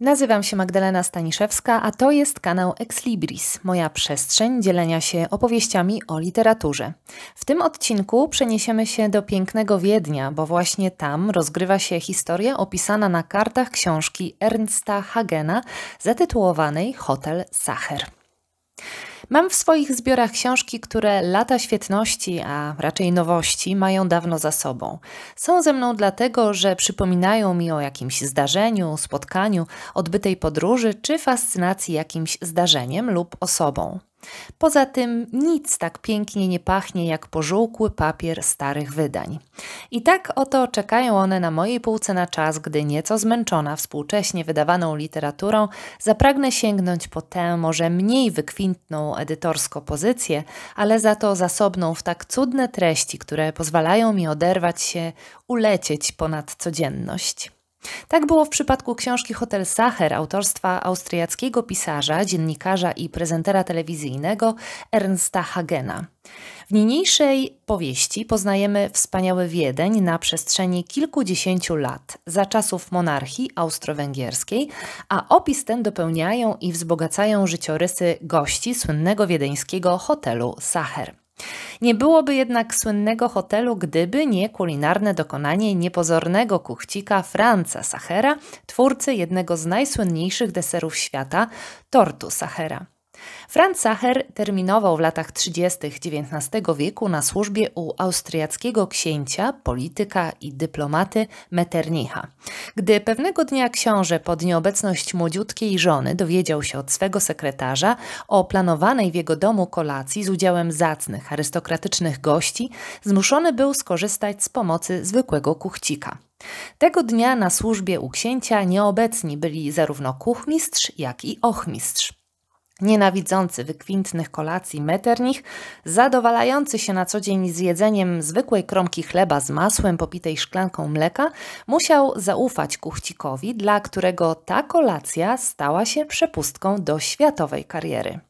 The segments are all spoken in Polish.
Nazywam się Magdalena Staniszewska, a to jest kanał Ex Libris, moja przestrzeń dzielenia się opowieściami o literaturze. W tym odcinku przeniesiemy się do pięknego Wiednia, bo właśnie tam rozgrywa się historia opisana na kartach książki Ernsta Hagena zatytułowanej Hotel Sacher. Mam w swoich zbiorach książki, które lata świetności, a raczej nowości, mają dawno za sobą. Są ze mną dlatego, że przypominają mi o jakimś zdarzeniu, spotkaniu, odbytej podróży czy fascynacji jakimś zdarzeniem lub osobą. Poza tym nic tak pięknie nie pachnie jak pożółkły papier starych wydań. I tak oto czekają one na mojej półce na czas, gdy nieco zmęczona współcześnie wydawaną literaturą, zapragnę sięgnąć po tę może mniej wykwintną edytorsko pozycję, ale za to zasobną w tak cudne treści, które pozwalają mi oderwać się, ulecieć ponad codzienność. Tak było w przypadku książki Hotel Sacher autorstwa austriackiego pisarza, dziennikarza i prezentera telewizyjnego Ernsta Hagena. W niniejszej powieści poznajemy wspaniały Wiedeń na przestrzeni kilkudziesięciu lat, za czasów monarchii austro-węgierskiej, a opis ten dopełniają i wzbogacają życiorysy gości słynnego wiedeńskiego hotelu Sacher. Nie byłoby jednak słynnego hotelu, gdyby nie kulinarne dokonanie niepozornego kuchcika Franza Sachera, twórcy jednego z najsłynniejszych deserów świata, tortu Sachera. Franz Sacher terminował w latach 30. XIX wieku na służbie u austriackiego księcia, polityka i dyplomaty Metternicha. Gdy pewnego dnia książę pod nieobecność młodziutkiej żony dowiedział się od swego sekretarza o planowanej w jego domu kolacji z udziałem zacnych, arystokratycznych gości, zmuszony był skorzystać z pomocy zwykłego kuchcika. Tego dnia na służbie u księcia nieobecni byli zarówno kuchmistrz, jak i ochmistrz nienawidzący wykwintnych kolacji meternich, zadowalający się na co dzień z jedzeniem zwykłej kromki chleba z masłem popitej szklanką mleka, musiał zaufać kuchcikowi, dla którego ta kolacja stała się przepustką do światowej kariery.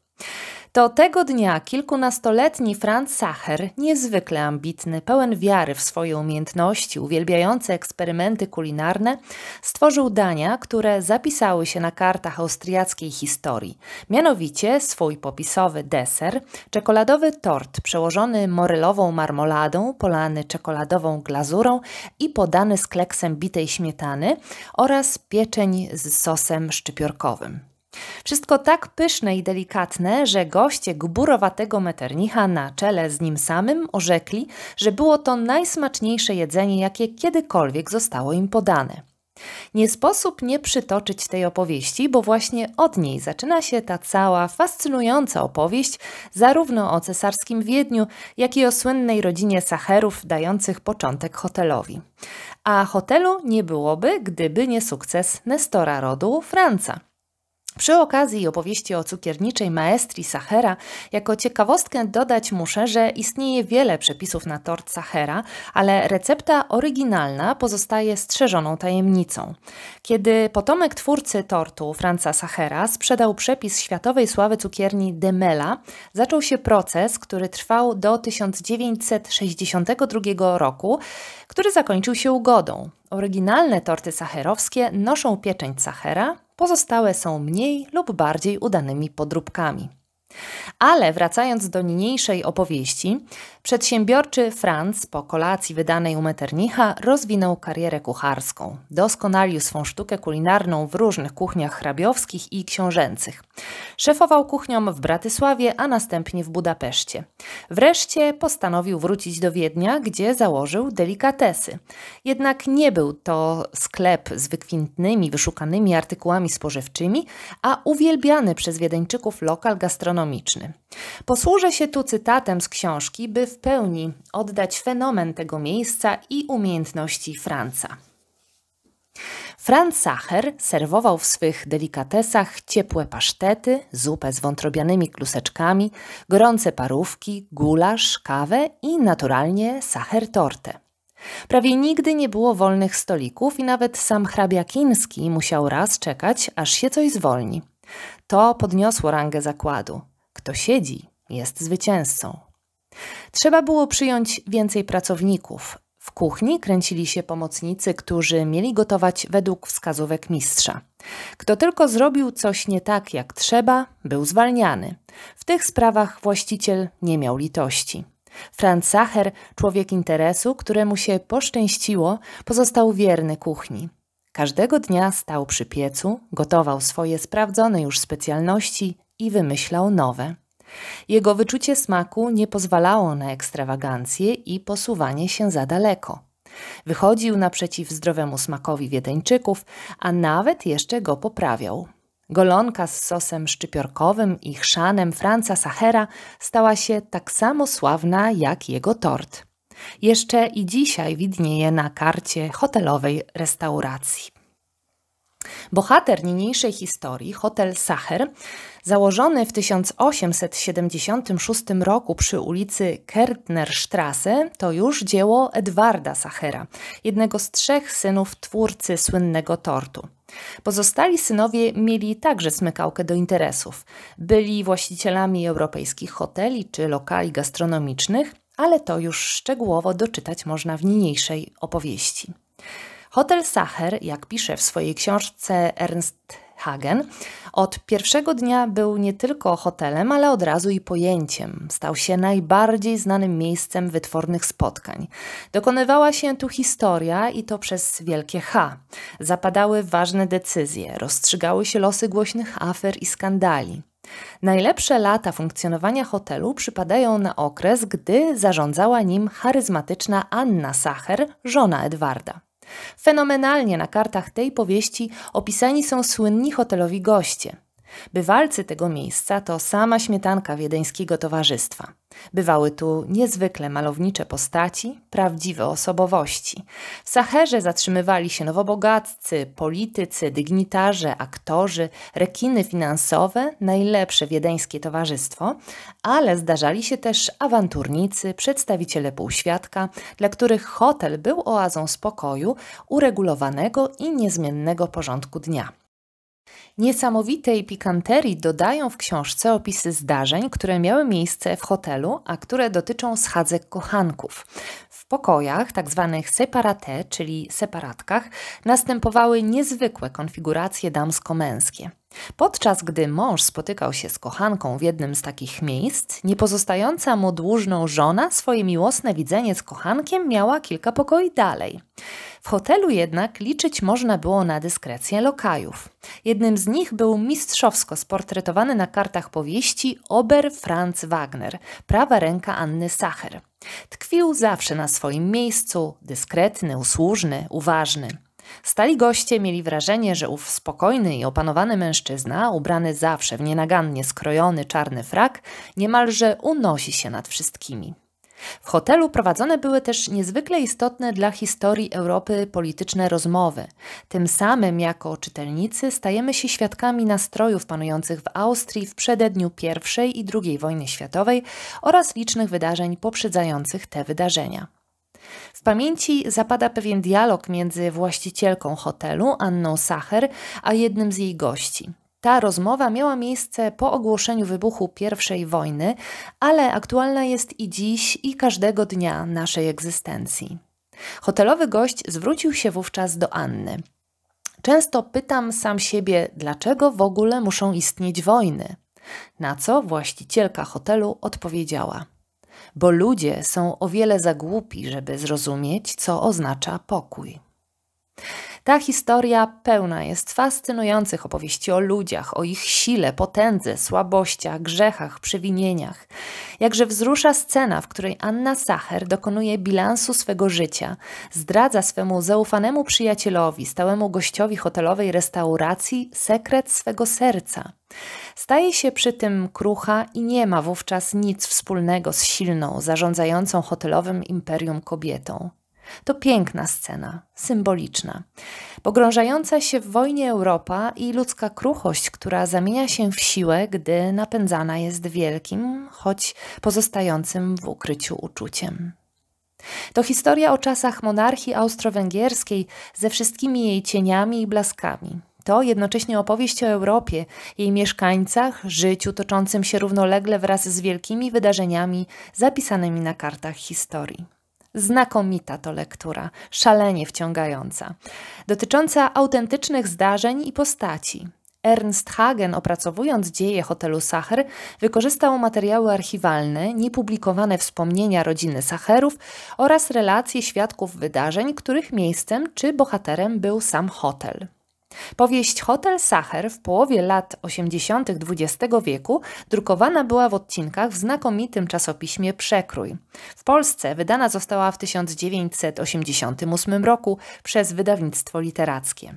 To tego dnia kilkunastoletni Franz Sacher, niezwykle ambitny, pełen wiary w swoje umiejętności, uwielbiający eksperymenty kulinarne, stworzył dania, które zapisały się na kartach austriackiej historii. Mianowicie swój popisowy deser, czekoladowy tort przełożony morelową marmoladą, polany czekoladową glazurą i podany z kleksem bitej śmietany oraz pieczeń z sosem szczypiorkowym. Wszystko tak pyszne i delikatne, że goście gburowatego Metternicha na czele z nim samym orzekli, że było to najsmaczniejsze jedzenie, jakie kiedykolwiek zostało im podane. Nie sposób nie przytoczyć tej opowieści, bo właśnie od niej zaczyna się ta cała fascynująca opowieść zarówno o cesarskim Wiedniu, jak i o słynnej rodzinie Sacherów dających początek hotelowi. A hotelu nie byłoby, gdyby nie sukces Nestora rodu Franca. Przy okazji opowieści o cukierniczej maestri Sachera, jako ciekawostkę dodać muszę, że istnieje wiele przepisów na tort Sachera, ale recepta oryginalna pozostaje strzeżoną tajemnicą. Kiedy potomek twórcy tortu, Franca Sachera, sprzedał przepis światowej sławy cukierni Demela, zaczął się proces, który trwał do 1962 roku, który zakończył się ugodą. Oryginalne torty sacherowskie noszą pieczęć Sachera, pozostałe są mniej lub bardziej udanymi podróbkami. Ale wracając do niniejszej opowieści, Przedsiębiorczy Franz po kolacji wydanej u Metternicha rozwinął karierę kucharską. Doskonalił swą sztukę kulinarną w różnych kuchniach hrabiowskich i książęcych. Szefował kuchniom w Bratysławie, a następnie w Budapeszcie. Wreszcie postanowił wrócić do Wiednia, gdzie założył delikatesy. Jednak nie był to sklep z wykwintnymi, wyszukanymi artykułami spożywczymi, a uwielbiany przez Wiedeńczyków lokal gastronomiczny. Posłużę się tu cytatem z książki, by w pełni oddać fenomen tego miejsca i umiejętności Franca. Franz Sacher serwował w swych delikatesach ciepłe pasztety, zupę z wątrobianymi kluseczkami, gorące parówki, gulasz, kawę i naturalnie Sacher tortę. Prawie nigdy nie było wolnych stolików i nawet sam hrabia Kiński musiał raz czekać, aż się coś zwolni. To podniosło rangę zakładu. Kto siedzi, jest zwycięzcą. Trzeba było przyjąć więcej pracowników. W kuchni kręcili się pomocnicy, którzy mieli gotować według wskazówek mistrza. Kto tylko zrobił coś nie tak jak trzeba, był zwalniany. W tych sprawach właściciel nie miał litości. Franz Sacher, człowiek interesu, któremu się poszczęściło, pozostał wierny kuchni. Każdego dnia stał przy piecu, gotował swoje sprawdzone już specjalności i wymyślał nowe. Jego wyczucie smaku nie pozwalało na ekstrawagancję i posuwanie się za daleko. Wychodził naprzeciw zdrowemu smakowi Wiedeńczyków, a nawet jeszcze go poprawiał. Golonka z sosem szczypiorkowym i chrzanem Franca Sachera stała się tak samo sławna jak jego tort. Jeszcze i dzisiaj widnieje na karcie hotelowej restauracji. Bohater niniejszej historii, hotel Sacher, założony w 1876 roku przy ulicy Kertnerstrasse, to już dzieło Edwarda Sachera, jednego z trzech synów twórcy słynnego tortu. Pozostali synowie mieli także smykałkę do interesów. Byli właścicielami europejskich hoteli czy lokali gastronomicznych, ale to już szczegółowo doczytać można w niniejszej opowieści. Hotel Sacher, jak pisze w swojej książce Ernst Hagen, od pierwszego dnia był nie tylko hotelem, ale od razu i pojęciem. Stał się najbardziej znanym miejscem wytwornych spotkań. Dokonywała się tu historia i to przez wielkie H. Zapadały ważne decyzje, rozstrzygały się losy głośnych afer i skandali. Najlepsze lata funkcjonowania hotelu przypadają na okres, gdy zarządzała nim charyzmatyczna Anna Sacher, żona Edwarda. Fenomenalnie na kartach tej powieści opisani są słynni hotelowi goście – Bywalcy tego miejsca to sama śmietanka wiedeńskiego towarzystwa. Bywały tu niezwykle malownicze postaci, prawdziwe osobowości. W Sacherze zatrzymywali się nowobogaccy, politycy, dygnitarze, aktorzy, rekiny finansowe, najlepsze wiedeńskie towarzystwo, ale zdarzali się też awanturnicy, przedstawiciele półświadka, dla których hotel był oazą spokoju, uregulowanego i niezmiennego porządku dnia. Niesamowitej pikanterii dodają w książce opisy zdarzeń, które miały miejsce w hotelu, a które dotyczą schadzek kochanków. W pokojach, tak zwanych separate, czyli separatkach, następowały niezwykłe konfiguracje damsko-męskie. Podczas gdy mąż spotykał się z kochanką w jednym z takich miejsc, niepozostająca mu dłużną żona swoje miłosne widzenie z kochankiem miała kilka pokoi dalej hotelu jednak liczyć można było na dyskrecję lokajów. Jednym z nich był mistrzowsko sportretowany na kartach powieści Ober Franz Wagner, prawa ręka Anny Sacher. Tkwił zawsze na swoim miejscu, dyskretny, usłużny, uważny. Stali goście mieli wrażenie, że ów spokojny i opanowany mężczyzna, ubrany zawsze w nienagannie skrojony czarny frak, niemalże unosi się nad wszystkimi. W hotelu prowadzone były też niezwykle istotne dla historii Europy polityczne rozmowy. Tym samym, jako czytelnicy, stajemy się świadkami nastrojów panujących w Austrii w przededniu I i II wojny światowej oraz licznych wydarzeń poprzedzających te wydarzenia. W pamięci zapada pewien dialog między właścicielką hotelu, Anną Sacher, a jednym z jej gości. Ta rozmowa miała miejsce po ogłoszeniu wybuchu I wojny, ale aktualna jest i dziś, i każdego dnia naszej egzystencji. Hotelowy gość zwrócił się wówczas do Anny. Często pytam sam siebie, dlaczego w ogóle muszą istnieć wojny. Na co właścicielka hotelu odpowiedziała: Bo ludzie są o wiele za głupi, żeby zrozumieć, co oznacza pokój. Ta historia pełna jest fascynujących opowieści o ludziach, o ich sile, potędze, słabościach, grzechach, przewinieniach. Jakże wzrusza scena, w której Anna Sacher dokonuje bilansu swego życia, zdradza swemu zaufanemu przyjacielowi, stałemu gościowi hotelowej restauracji, sekret swego serca. Staje się przy tym krucha i nie ma wówczas nic wspólnego z silną, zarządzającą hotelowym imperium kobietą. To piękna scena, symboliczna. Pogrążająca się w wojnie Europa i ludzka kruchość, która zamienia się w siłę, gdy napędzana jest wielkim, choć pozostającym w ukryciu uczuciem. To historia o czasach monarchii austro-węgierskiej ze wszystkimi jej cieniami i blaskami. To jednocześnie opowieść o Europie, jej mieszkańcach, życiu toczącym się równolegle wraz z wielkimi wydarzeniami zapisanymi na kartach historii. Znakomita to lektura, szalenie wciągająca, dotycząca autentycznych zdarzeń i postaci. Ernst Hagen, opracowując dzieje hotelu Sacher, wykorzystał materiały archiwalne, niepublikowane wspomnienia rodziny Sacherów oraz relacje świadków wydarzeń, których miejscem czy bohaterem był sam hotel. Powieść Hotel Sacher w połowie lat 80. XX wieku drukowana była w odcinkach w znakomitym czasopiśmie Przekrój. W Polsce wydana została w 1988 roku przez wydawnictwo literackie.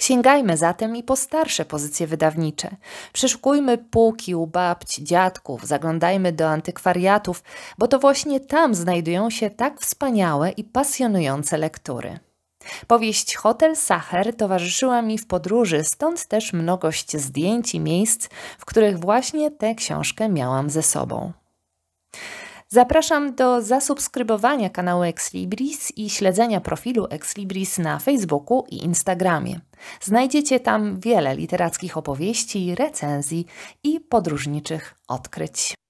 Sięgajmy zatem i po starsze pozycje wydawnicze. Przeszukujmy półki u babci, dziadków, zaglądajmy do antykwariatów, bo to właśnie tam znajdują się tak wspaniałe i pasjonujące lektury. Powieść Hotel Sacher towarzyszyła mi w podróży, stąd też mnogość zdjęć i miejsc, w których właśnie tę książkę miałam ze sobą. Zapraszam do zasubskrybowania kanału Exlibris i śledzenia profilu Exlibris na Facebooku i Instagramie. Znajdziecie tam wiele literackich opowieści, recenzji i podróżniczych odkryć.